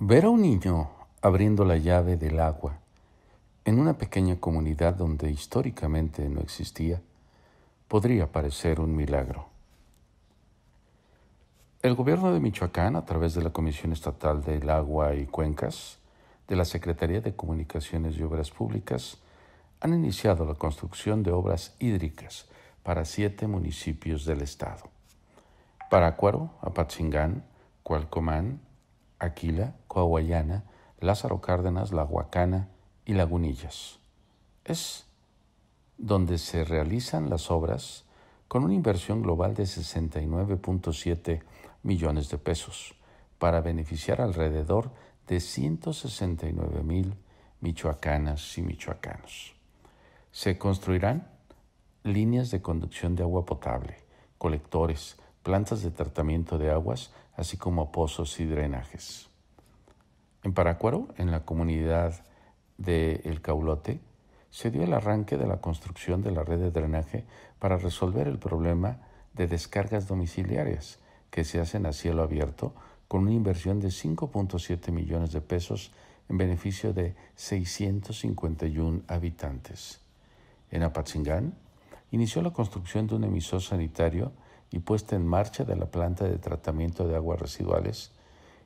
Ver a un niño abriendo la llave del agua en una pequeña comunidad donde históricamente no existía podría parecer un milagro. El gobierno de Michoacán, a través de la Comisión Estatal del Agua y Cuencas, de la Secretaría de Comunicaciones y Obras Públicas, han iniciado la construcción de obras hídricas para siete municipios del estado. Parácuaro, Apatzingán, Cualcomán, Aquila, Coahuayana, Lázaro Cárdenas, La Huacana y Lagunillas. Es donde se realizan las obras con una inversión global de 69.7 millones de pesos para beneficiar alrededor de 169 mil michoacanas y michoacanos. Se construirán líneas de conducción de agua potable, colectores, plantas de tratamiento de aguas, así como pozos y drenajes. En Paracuaro, en la comunidad de El Caulote, se dio el arranque de la construcción de la red de drenaje para resolver el problema de descargas domiciliarias que se hacen a cielo abierto con una inversión de 5.7 millones de pesos en beneficio de 651 habitantes. En Apachingán inició la construcción de un emisor sanitario y puesta en marcha de la planta de tratamiento de aguas residuales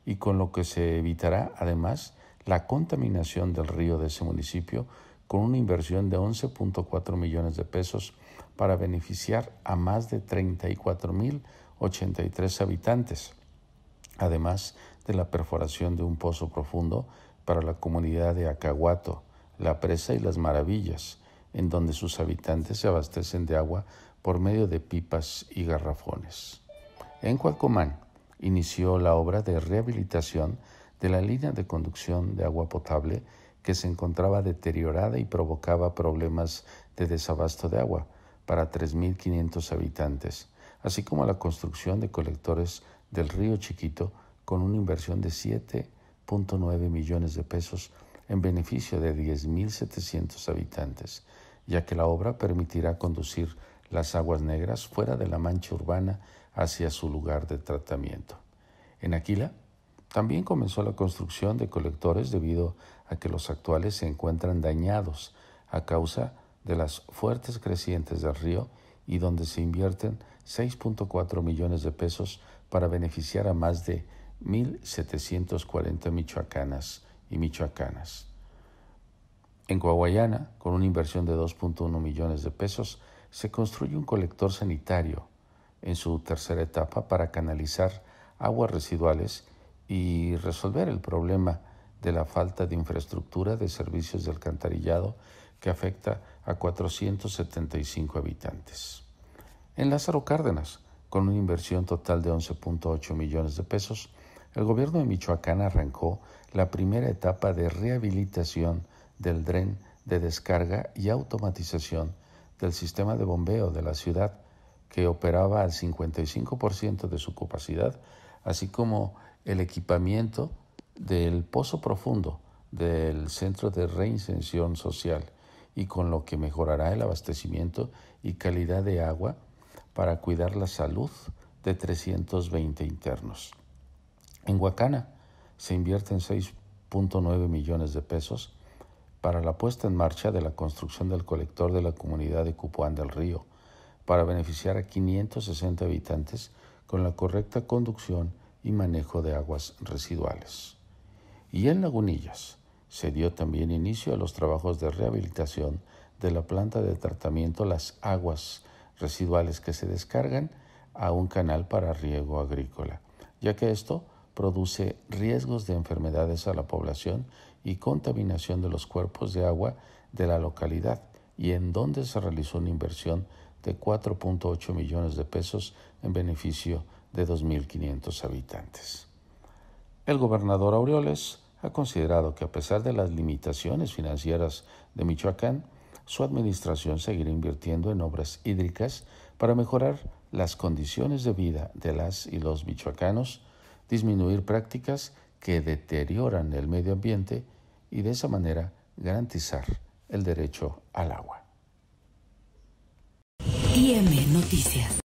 y con lo que se evitará además la contaminación del río de ese municipio con una inversión de 11.4 millones de pesos para beneficiar a más de 34.083 habitantes, además de la perforación de un pozo profundo para la comunidad de Acahuato, la presa y las maravillas, en donde sus habitantes se abastecen de agua por medio de pipas y garrafones. En Cualcomán inició la obra de rehabilitación de la línea de conducción de agua potable que se encontraba deteriorada y provocaba problemas de desabasto de agua para 3.500 habitantes, así como la construcción de colectores del río Chiquito con una inversión de 7.9 millones de pesos en beneficio de 10.700 habitantes, ya que la obra permitirá conducir las aguas negras fuera de la mancha urbana hacia su lugar de tratamiento. En Aquila también comenzó la construcción de colectores debido a que los actuales se encuentran dañados a causa de las fuertes crecientes del río y donde se invierten 6.4 millones de pesos para beneficiar a más de 1.740 michoacanas y michoacanas. En Guaguayana, con una inversión de 2.1 millones de pesos, se construye un colector sanitario en su tercera etapa para canalizar aguas residuales y resolver el problema de la falta de infraestructura de servicios de alcantarillado que afecta a 475 habitantes. En Lázaro Cárdenas, con una inversión total de 11.8 millones de pesos, el gobierno de Michoacán arrancó la primera etapa de rehabilitación del dren de descarga y automatización del sistema de bombeo de la ciudad, que operaba al 55% de su capacidad, así como el equipamiento del pozo profundo del Centro de Reinserción Social y con lo que mejorará el abastecimiento y calidad de agua para cuidar la salud de 320 internos. En Huacana se invierten 6.9 millones de pesos para la puesta en marcha de la construcción del colector de la comunidad de Cupuán del Río, para beneficiar a 560 habitantes con la correcta conducción y manejo de aguas residuales. Y en Lagunillas se dio también inicio a los trabajos de rehabilitación de la planta de tratamiento las aguas residuales que se descargan a un canal para riego agrícola, ya que esto produce riesgos de enfermedades a la población y contaminación de los cuerpos de agua de la localidad y en donde se realizó una inversión de 4.8 millones de pesos en beneficio de 2.500 habitantes. El gobernador Aureoles ha considerado que a pesar de las limitaciones financieras de Michoacán, su administración seguirá invirtiendo en obras hídricas para mejorar las condiciones de vida de las y los michoacanos, disminuir prácticas que deterioran el medio ambiente y de esa manera garantizar el derecho al agua. E Noticias.